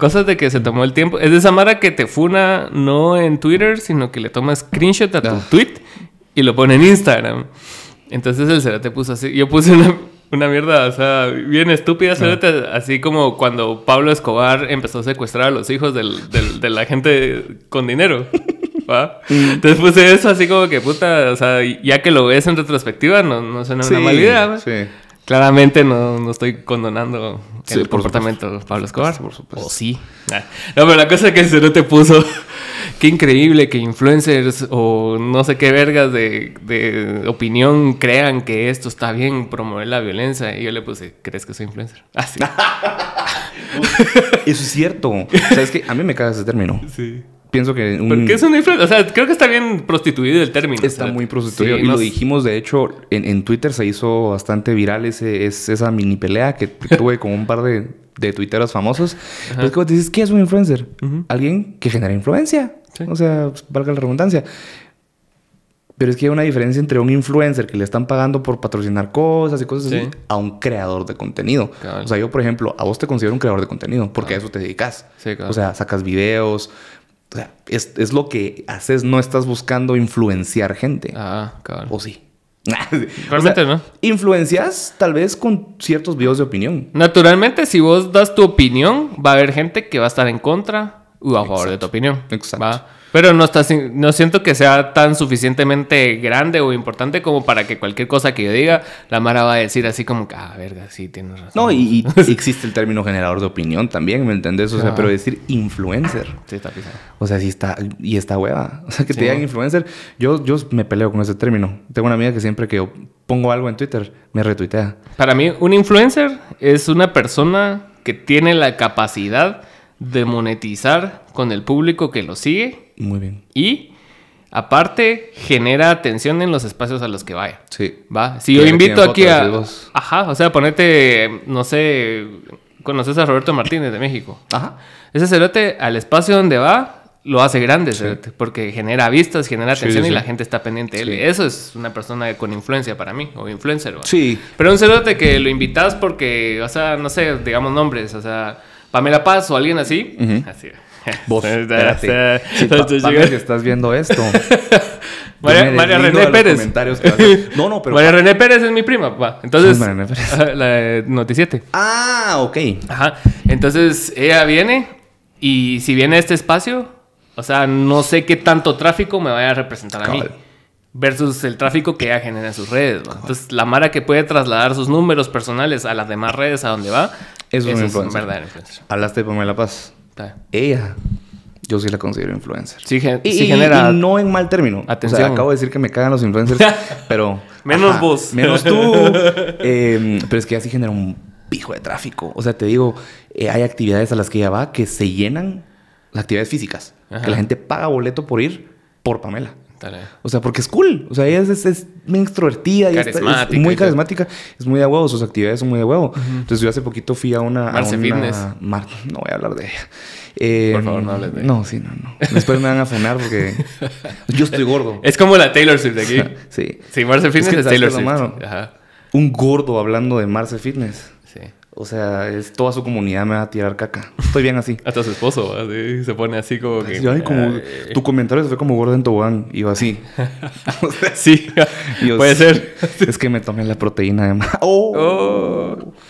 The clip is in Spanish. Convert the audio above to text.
Cosas de que se tomó el tiempo. Es de esa que te funa no en Twitter, sino que le toma screenshot a tu ah. tweet y lo pone en Instagram. Entonces el te puso así. Yo puse una, mierda, o sea, bien estúpida, ah. Así como cuando Pablo Escobar empezó a secuestrar a los hijos de la gente con dinero. ¿va? Mm. Entonces puse eso así como que puta, o sea, ya que lo ves en retrospectiva, no, no suena una mala idea. Sí. Claramente no, estoy condonando el comportamiento de Pablo Escobar. Por supuesto. O sí. Ah. No, pero la cosa es que se no te puso. Qué increíble que influencers o no sé qué vergas de, opinión crean que esto está bien, promover la violencia. Y yo le puse, ¿crees que soy influencer? Así. Ah, Eso es cierto. O es que a mí me caga ese término. Sí pienso que... Un... qué es un influencer? O sea, creo que está bien prostituido el término. Está muy prostituido. y lo dijimos, de hecho, en, Twitter se hizo bastante viral es, esa mini pelea que tuve con un par de, de tuiteros famosos. es pues, que dices, ¿qué es un influencer? Alguien que genera influencia. O sea, pues, valga la redundancia. Pero es que hay una diferencia entre un influencer que le están pagando por patrocinar cosas y cosas así a un creador de contenido. O sea, yo, por ejemplo, a vos te considero un creador de contenido porque a eso te dedicas. O sea, sacas videos, o sea, es, lo que haces, no estás buscando influenciar gente. Ah, cabrón. O sí. Realmente no. Influencias tal vez con ciertos videos de opinión. Naturalmente, si vos das tu opinión, va a haber gente que va a estar en contra o a favor de tu opinión. Exacto. Pero no, está, no siento que sea tan suficientemente grande o importante como para que cualquier cosa que yo diga, la Mara va a decir así como que, ah, verga, sí, tienes razón. No, y, existe el término generador de opinión también, ¿me entendés? O sea, pero decir influencer. Sí, está pisado. O sea, sí está, y está hueva. O sea, que te digan influencer. Yo, yo me peleo con ese término. Tengo una amiga que siempre que pongo algo en Twitter, me retuitea. Para mí, un influencer es una persona que tiene la capacidad de monetizar con el público que lo sigue muy bien. Y aparte genera atención en los espacios a los que vaya. Sí. Va. Si yo invito aquí a Ajá, o sea, ponete no sé, conoces a Roberto Martínez de México. Ajá. Ese cerote al espacio donde va lo hace grande, porque genera vistas, genera atención y la gente está pendiente de él. Eso es una persona con influencia para mí, o influencer. Sí. Pero un cerote que lo invitas porque, o sea, no sé, digamos nombres, o sea, Pamela Paz o alguien así, así. Vos, espérate. si que estás viendo esto. María, René Pérez. no, no, pero. María René Pérez es mi prima, Entonces. La de Noticiete. Ah, ok. Ajá. Entonces ella viene y si viene a este espacio, o sea, no sé qué tanto tráfico me vaya a representar a mí. Versus el tráfico que ella genera en sus redes. Entonces, la Mara que puede trasladar sus números personales a las demás redes a donde va. es, un verdadero influencer. Hablaste de la Paz. Ella, yo sí la considero influencer. Sí, y, genera. Y no en mal término. Atención. O sea, acabo de decir que me cagan los influencers, pero. menos vos. Menos tú. Em, pero es que ella sí genera un pijo de tráfico. O sea, te digo, eh, hay actividades a las que ella va que se llenan las actividades físicas. Que la gente paga boleto por ir por Pamela. O sea, porque es cool. O sea, ella es, es, muy extrovertida. Carismática. es muy carismática. Es muy de huevo. Sus actividades son muy de huevo. Entonces yo hace poquito fui a una... Marce Fitness. no voy a hablar de ella. Por eh, favor, no hables de ella. No, sí, no, no. Después me van a funar porque yo estoy gordo. Es como la Taylor Swift de aquí. sí. Sí, Marce Fitness es, Taylor Swift. Ajá. Un gordo hablando de Marce Fitness. Sí. O sea, es toda su comunidad me va a tirar caca. Estoy bien así. Hasta su esposo se pone así como que. tu comentario se fue como gordo en tobogán. Y yo así. puede ser. es que me tomé la proteína además. oh. oh.